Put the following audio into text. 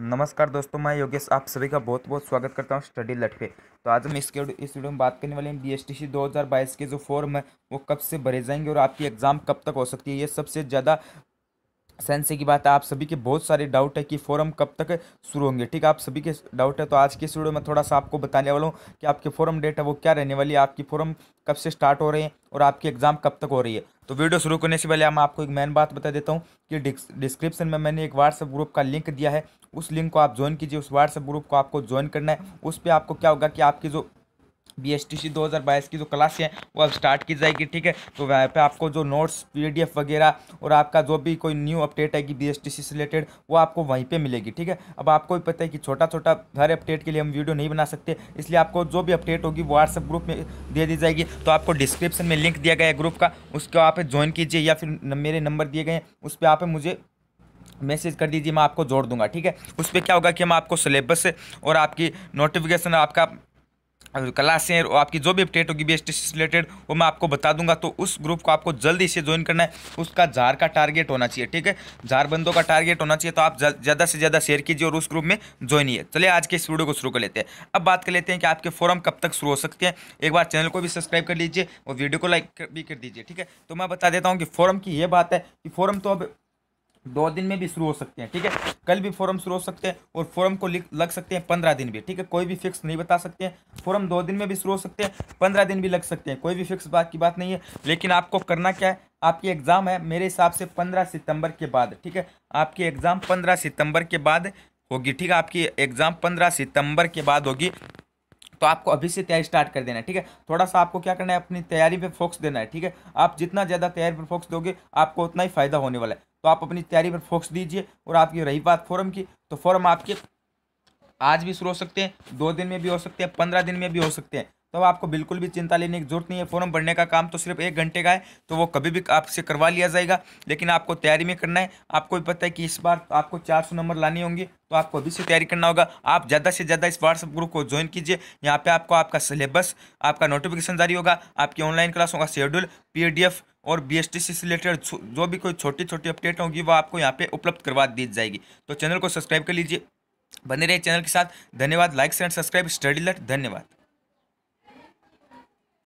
नमस्कार दोस्तों मैं योगेश आप सभी का बहुत बहुत स्वागत करता हूं स्टडी लट पे तो आज हम इसके इस वीडियो में बात करने वाले हैं बीएसटीसी 2022 के जो फॉर्म है वो कब से भरे जाएंगे और आपकी एग्ज़ाम कब तक हो सकती है ये सबसे ज़्यादा सेंसे की बात है आप सभी के बहुत सारे डाउट है कि फोरम कब तक शुरू होंगे ठीक है आप सभी के डाउट है तो आज के स्टूडियो में थोड़ा सा आपको बताने वाला हूँ कि आपके फोरम डेट है वो क्या रहने वाली है आपकी फोरम कब से स्टार्ट हो रहे हैं और आपकी एग्ज़ाम कब तक हो रही है तो वीडियो शुरू करने से पहले मैं आपको एक मेन बात बता देता हूँ कि डिस्क्रिप्शन में मैंने एक व्हाट्सअप ग्रुप का लिंक दिया है उस लिंक को आप ज्वाइन कीजिए उस व्हाट्सएप ग्रुप को आपको ज्वाइन करना है उस पर आपको क्या होगा कि आपकी जो बी एस टी सी दो हज़ार बाईस की जो क्लास है वो अब स्टार्ट की जाएगी ठीक है तो वहाँ पे आपको जो नोट्स पी डी एफ वगैरह और आपका जो भी कोई न्यू अपडेट आएगी बी एस टी सी से रिलेटेड वो आपको वहीं पे मिलेगी ठीक है अब आपको भी पता है कि छोटा छोटा हर अपडेट के लिए हम वीडियो नहीं बना सकते इसलिए आपको जो भी अपडेट होगी व्हाट्सअप ग्रुप में दे दी जाएगी तो आपको डिस्क्रिप्शन में लिंक दिया गया ग्रुप का उसको आप ज्वाइन कीजिए या फिर मेरे नंबर दिए गए हैं उस पर आप मुझे मैसेज कर दीजिए मैं आपको जोड़ दूंगा ठीक है उस पर क्या होगा कि हम आपको सिलेबस और आपकी नोटिफिकेशन आपका क्लासें और आपकी जो भी अपडेट होगी बी से रिलेटेड वो मैं आपको बता दूंगा तो उस ग्रुप को आपको जल्दी से ज्वाइन करना है उसका झार का टारगेट होना चाहिए ठीक है झार बंदों का टारगेट होना चाहिए तो आप ज़्यादा से ज़्यादा शेयर कीजिए और उस ग्रुप में ज्वाइन ही चलिए आज के इस वीडियो को शुरू कर लेते हैं अब बात कर लेते हैं कि आपके फॉरम कब तक शुरू हो सकते हैं एक बार चैनल को भी सब्सक्राइब कर लीजिए और वीडियो को लाइक भी कर दीजिए ठीक है तो मैं बता देता हूँ कि फॉरम की ये बात है कि फॉरम तो अब दो दिन में भी शुरू हो सकते हैं ठीक है कल भी फॉर्म शुरू हो सकते हैं और फॉर्म को लग सकते हैं पंद्रह दिन भी ठीक है कोई भी फिक्स नहीं बता सकते हैं फॉर्म दो दिन में भी शुरू हो सकते हैं पंद्रह दिन भी लग सकते हैं कोई भी फिक्स बात की बात नहीं है लेकिन आपको करना क्या है आपकी एग्ज़ाम है मेरे हिसाब से पंद्रह सितंबर के बाद ठीक है आपकी एग्ज़ाम पंद्रह सितंबर के बाद होगी ठीक है आपकी एग्ज़ाम पंद्रह सितंबर के बाद होगी तो आपको अभी से तैयारी स्टार्ट कर देना है ठीक है थोड़ा सा आपको क्या करना है अपनी तैयारी पे फोकस देना है ठीक है आप जितना ज़्यादा तैयारी पर फोकस दोगे आपको उतना ही फायदा होने वाला है तो आप अपनी तैयारी पर फोकस दीजिए और आपकी रही बात फॉरम की तो फॉरम आपके आज भी शुरू हो सकते हैं दो दिन में भी हो सकते हैं पंद्रह दिन में भी हो सकते हैं तो आपको बिल्कुल भी चिंता लेने की जरूरत नहीं है फॉर्म भरने का काम तो सिर्फ एक घंटे का है तो वो कभी भी आपसे करवा लिया जाएगा लेकिन आपको तैयारी में करना है आपको भी पता है कि इस बार तो आपको 400 नंबर लाने होंगे तो आपको अभी से तैयारी करना होगा आप ज़्यादा से ज़्यादा इस व्हाट्सअप ग्रुप को ज्वाइन कीजिए यहाँ पर आपको आपका सिलेबस आपका नोटिफिकेशन जारी होगा आपकी ऑनलाइन क्लासों का शेड्यूल पी और बी से रिलेटेड जो भी कोई छोटी छोटी अपडेट होगी वो आपको यहाँ पे उपलब्ध करवा दी जाएगी तो चैनल को सब्सक्राइब कर लीजिए बने रहे चैनल के साथ धन्यवाद लाइक शेयर सब्सक्राइब स्टडी लट धन्यवाद